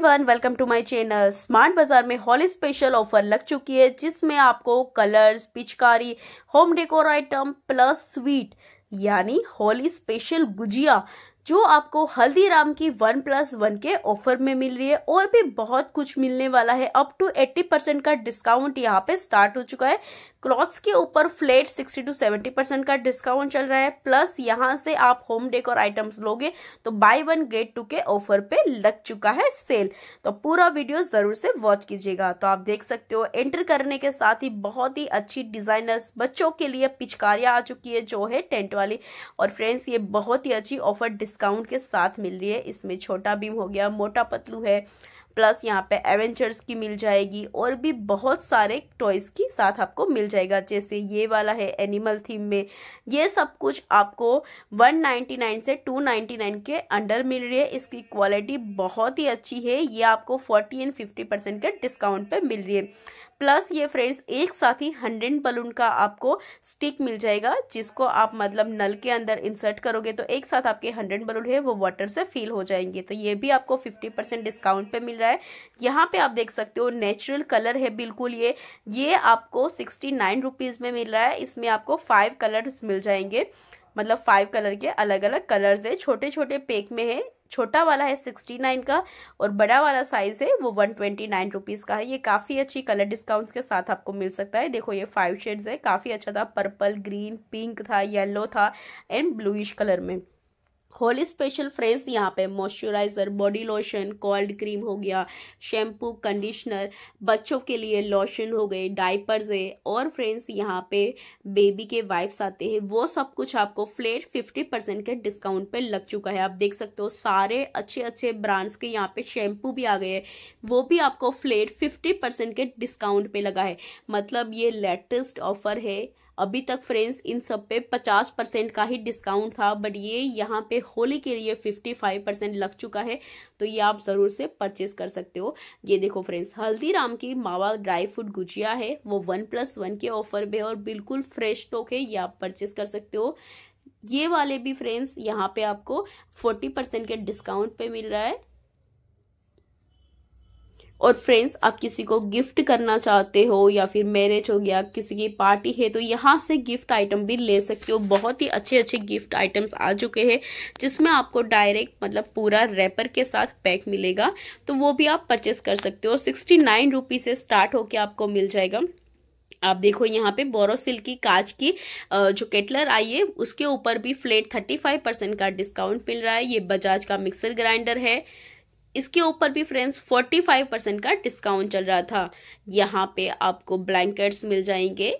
everyone welcome to my channel Smart Bazaar में हॉली special offer लग चुकी है जिसमें आपको कलर्स पिचकारी home decor item plus sweet यानी होली स्पेशल गुजिया जो आपको हल्दीराम की वन प्लस वन के ऑफर में मिल रही है और भी बहुत कुछ मिलने वाला है अप टू एट्टी परसेंट का डिस्काउंट यहाँ पे स्टार्ट हो चुका है क्लॉथ्स के ऊपर flat sixty to seventy percent का डिस्काउंट चल रहा है प्लस यहाँ से आप होम डेकोर आइटम्स लोगे तो बाय वन गेट टू के ऑफर पे लग चुका है सेल तो पूरा वीडियो जरूर से वॉच कीजिएगा तो आप देख सकते हो एंटर करने के साथ ही बहुत ही अच्छी डिजाइनर्स बच्चों के लिए पिचकारियां आ चुकी है जो है टेंट वाली और फ्रेंड्स ये बहुत ही अच्छी ऑफर डिस्काउंट के साथ मिल रही है इसमें छोटा बीम हो गया मोटा पतलू है प्लस यहाँ पे एवेंचर्स की मिल जाएगी और भी बहुत सारे टॉयज़ की साथ आपको मिल जाएगा जैसे ये वाला है एनिमल थीम में ये सब कुछ आपको 199 से 299 के अंडर मिल रही है इसकी क्वालिटी बहुत ही अच्छी है ये आपको 40 एंड 50 परसेंट के डिस्काउंट पे मिल रही है प्लस ये फ्रेंड्स एक साथ ही हंड्रेड बलून का आपको स्टिक मिल जाएगा जिसको आप मतलब नल के अंदर इंसर्ट करोगे तो एक साथ आपके हंड्रेड बलून है वो वाटर से फिल हो जाएंगे तो ये भी आपको फिफ्टी परसेंट डिस्काउंट पे मिल रहा है यहाँ पे आप देख सकते हो नेचुरल कलर है बिल्कुल ये ये आपको सिक्सटी नाइन रुपीज़ में मिल रहा है इसमें आपको फाइव कलर्स मिल जाएंगे मतलब फाइव कलर के अलग अलग कलर्स है छोटे छोटे पैक में है छोटा वाला है सिक्सटी नाइन का और बड़ा वाला साइज है वो वन ट्वेंटी नाइन रुपीज़ का है ये काफ़ी अच्छी कलर डिस्काउंट्स के साथ आपको मिल सकता है देखो ये फाइव शेड्स है काफ़ी अच्छा था पर्पल ग्रीन पिंक था येलो था एंड ब्लूइश कलर में होली स्पेशल फ्रेंड्स यहाँ पे moisturiser body lotion cold cream हो गया शैम्पू कंडीशनर बच्चों के लिए लोशन हो गए डाइपर्स है और फ्रेंड्स यहाँ पे बेबी के वाइप्स आते हैं वो सब कुछ आपको फ्लेट फिफ्टी परसेंट के डिस्काउंट पे लग चुका है आप देख सकते हो सारे अच्छे अच्छे ब्रांड्स के यहाँ पे शैम्पू भी आ गए हैं वो भी आपको फ्लेट फिफ्टी परसेंट के डिस्काउंट पे लगा है मतलब ये लेटेस्ट ऑफर है अभी तक फ्रेंड्स इन सब पे 50 परसेंट का ही डिस्काउंट था बट ये यहाँ पे होली के लिए 55 परसेंट लग चुका है तो ये आप ज़रूर से परचेज कर सकते हो ये देखो फ्रेंड्स हल्दीराम की मावा ड्राई फ्रूट गुजिया है वो वन प्लस वन के ऑफर पे और बिल्कुल फ्रेश तो है ये आप परचेज कर सकते हो ये वाले भी फ्रेंड्स यहाँ पे आपको फोर्टी परसेंट के डिस्काउंट पे मिल रहा है और फ्रेंड्स आप किसी को गिफ्ट करना चाहते हो या फिर मैरिज हो गया किसी की पार्टी है तो यहाँ से गिफ्ट आइटम भी ले सकते हो बहुत ही अच्छे अच्छे गिफ्ट आइटम्स आ चुके हैं जिसमें आपको डायरेक्ट मतलब पूरा रैपर के साथ पैक मिलेगा तो वो भी आप परचेस कर सकते हो सिक्सटी नाइन रुपी से स्टार्ट होकर आपको मिल जाएगा आप देखो यहाँ पे बोरोसिल की कांच की जो केटलर आई है उसके ऊपर भी फ्लेट थर्टी फाइव परसेंट का डिस्काउंट मिल रहा है ये बजाज का मिक्सर ग्राइंडर है इसके ऊपर भी फ्रेंड्स 45 परसेंट का डिस्काउंट चल रहा था यहाँ पे आपको ब्लैंकेट्स मिल जाएंगे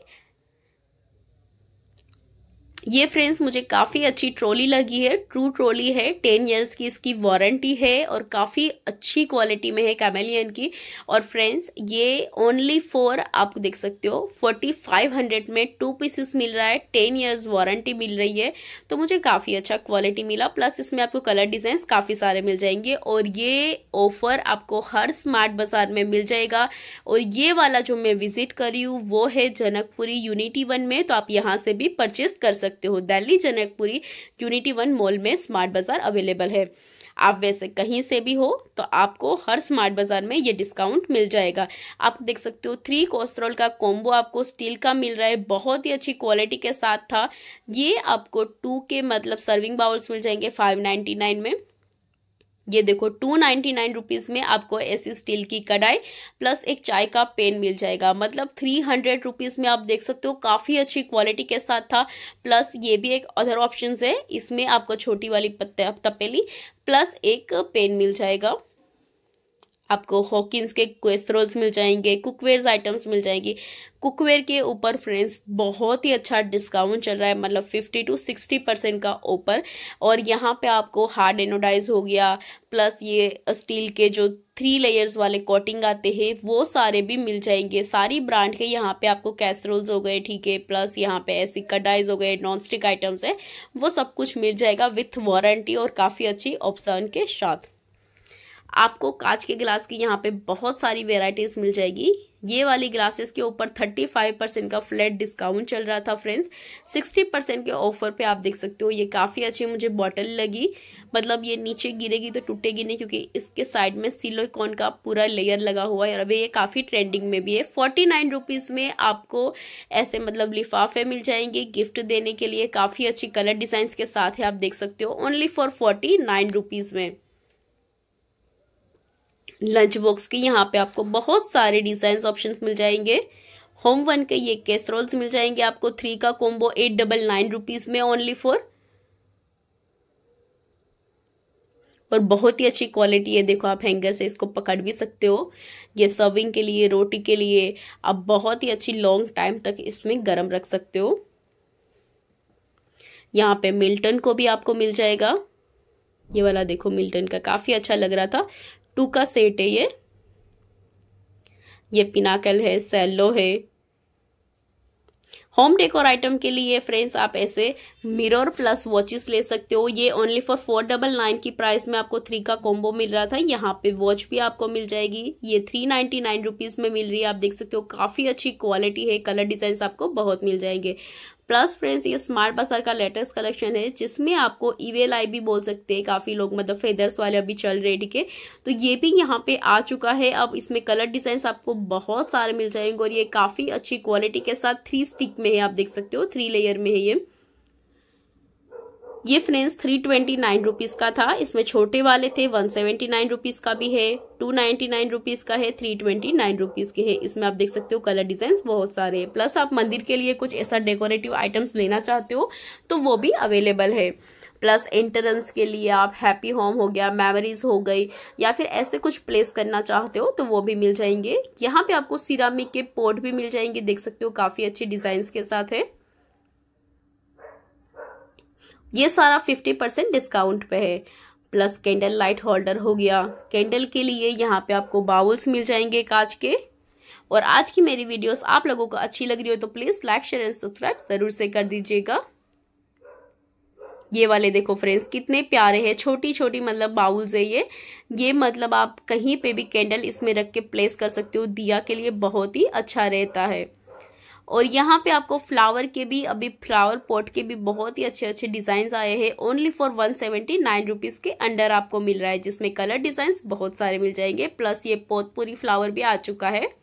ये फ्रेंड्स मुझे काफ़ी अच्छी ट्रॉली लगी है ट्रू ट्रॉली है टेन इयर्स की इसकी वारंटी है और काफ़ी अच्छी क्वालिटी में है कैमेलियन की और फ्रेंड्स ये ओनली फोर आप देख सकते हो फोर्टी फाइव हंड्रेड में टू पीसेस मिल रहा है टेन इयर्स वारंटी मिल रही है तो मुझे काफ़ी अच्छा क्वालिटी मिला प्लस इसमें आपको कलर डिज़ाइंस काफ़ी सारे मिल जाएंगे और ये ऑफ़र आपको हर स्मार्ट बाज़ार में मिल जाएगा और ये वाला जो मैं विज़िट करी हूँ वो है जनकपुरी यूनिटी वन में तो आप यहाँ से भी परचेज कर सकते सकते हो Delhi Janakpuri Unity One Mall में स्मार्ट बाजार अवेलेबल है आप वैसे कहीं से भी हो तो आपको हर स्मार्ट बाजार में ये डिस्काउंट मिल जाएगा आप देख सकते हो थ्री कोस्ट्रोल का कॉम्बो आपको स्टील का मिल रहा है बहुत ही अच्छी क्वालिटी के साथ था ये आपको टू के मतलब सर्विंग बाउल्स मिल जाएंगे फाइव नाइन्टी नाइन में ये देखो टू नाइन्टी नाइन रुपीज़ में आपको ऐसी स्टील की कढ़ाई प्लस एक चाय का पेन मिल जाएगा मतलब थ्री हंड्रेड रुपीज़ में आप देख सकते हो काफ़ी अच्छी क्वालिटी के साथ था प्लस ये भी एक अदर ऑप्शन है इसमें आपको छोटी वाली तपेली प्लस एक पेन मिल जाएगा आपको हॉकिंस के कोस्ट्रोल्स मिल जाएंगे कुकवेयर आइटम्स मिल जाएंगी कुकवेयर के ऊपर फ्रेंड्स बहुत ही अच्छा डिस्काउंट चल रहा है मतलब फिफ्टी टू सिक्सटी परसेंट का ऊपर और यहाँ पे आपको हार्ड एनोडाइज हो गया प्लस ये स्टील के जो थ्री लेयर्स वाले कोटिंग आते हैं वो सारे भी मिल जाएंगे सारी ब्रांड के यहाँ पे आपको कैसरोल्स हो गए ठीक है प्लस यहाँ पे ऐसी कडाइज हो गए नॉन स्टिक आइटम्स है वो सब कुछ मिल जाएगा विथ वारंटी और काफ़ी अच्छी ऑप्शन के साथ आपको कांच के गिलास की यहाँ पे बहुत सारी वेराइटीज मिल जाएगी ये वाली ग्लासेस के ऊपर 35 परसेंट का फ्लैट डिस्काउंट चल रहा था फ्रेंड्स 60 परसेंट के ऑफर पे आप देख सकते हो ये काफ़ी अच्छी मुझे बॉटल लगी मतलब ये नीचे गिरेगी तो टूटेगी नहीं क्योंकि इसके साइड में सिलोकॉन का पूरा लेयर लगा हुआ है और अभी ये काफ़ी ट्रेंडिंग में भी है फोर्टी नाइन रुपीज़ में आपको ऐसे मतलब लिफाफे मिल जाएंगे गिफ्ट देने के लिए काफ़ी अच्छी कलर डिज़ाइंस के साथ है आप देख सकते हो only for forty nine rupees में लंच बॉक्स के यहाँ पे आपको बहुत सारे डिज़ाइन ऑप्शन मिल जाएंगे होम वन के ये कैसरोल्स मिल जाएंगे आपको थ्री का combo eight double nine rupees में ओनली फॉर और बहुत ही अच्छी क्वालिटी है देखो आप हैंगर से इसको पकड़ भी सकते हो ये सर्विंग के लिए रोटी के लिए आप बहुत ही अच्छी लॉन्ग टाइम तक इसमें गर्म रख सकते हो यहाँ पे मिल्टन को भी आपको मिल जाएगा ये वाला देखो मिल्टन का काफ़ी अच्छा लग रहा था टू का सेट है ये ये पिनाकल है सेलो है होम डेकोर आइटम के लिए फ्रेंड्स आप ऐसे मिरर प्लस वॉचेस ले सकते हो ये only for four double nine की प्राइस में आपको थ्री का कॉम्बो मिल रहा था यहाँ पे वॉच भी आपको मिल जाएगी ये थ्री नाइन्टी नाइन रुपीज़ में मिल रही है आप देख सकते हो काफ़ी अच्छी क्वालिटी है कलर डिजाइन आपको बहुत मिल जाएंगे प्लस फ्रेंड्स ये स्मार्ट बाजार का लेटेस्ट कलेक्शन है जिसमें आपको ईवेल आई भी बोल सकते हैं काफी लोग मतलब फेदर्स वाले अभी चल रहे ठीक है तो ये भी यहाँ पे आ चुका है अब इसमें कलर डिजाइन आपको बहुत सारे मिल जाएंगे और ये काफी अच्छी क्वालिटी के साथ थ्री स्टिक में है आप देख सकते हो थ्री लेयर में है ये ये friends three twenty nine rupees का था इसमें छोटे वाले थे वन सेवेंटी नाइन रुपीज का भी है टू नाइन्टी नाइन रुपीज का है थ्री ट्वेंटी नाइन रुपीज के है इसमें आप देख सकते हो कलर डिजाइन बहुत सारे हैं प्लस आप मंदिर के लिए कुछ ऐसा डेकोरेटिव आइटम्स लेना चाहते हो तो वो भी अवेलेबल है प्लस एंट्रेंस के लिए आप हैप्पी होम हो गया मेमोरीज हो गई या फिर ऐसे कुछ प्लेस करना चाहते हो तो वो भी मिल जाएंगे यहाँ पे आपको सिरामिक के पोर्ट भी मिल जाएंगे देख सकते हो काफ़ी अच्छे डिज़ाइन के साथ है ये सारा फिफ्टी परसेंट डिस्काउंट पे है प्लस कैंडल लाइट होल्डर हो गया कैंडल के लिए यहाँ पे आपको बाउल्स मिल जाएंगे कांच के और आज की मेरी वीडियोस आप लोगों को अच्छी लग रही हो तो please like share and subscribe ज़रूर से कर दीजिएगा ये वाले देखो फ्रेंड्स कितने प्यारे हैं छोटी छोटी मतलब बाउल्स है ये ये मतलब आप कहीं पे भी कैंडल इसमें रख के प्लेस कर सकते हो दिया के लिए बहुत ही अच्छा रहता है और यहाँ पे आपको फ्लावर के भी अभी फ्लावर पॉट के भी बहुत ही अच्छे अच्छे डिजाइन आए हैं only for one seventy nine rupees के अंडर आपको मिल रहा है जिसमें कलर डिजाइन बहुत सारे मिल जाएंगे प्लस ये पोतपुरी फ्लावर भी आ चुका है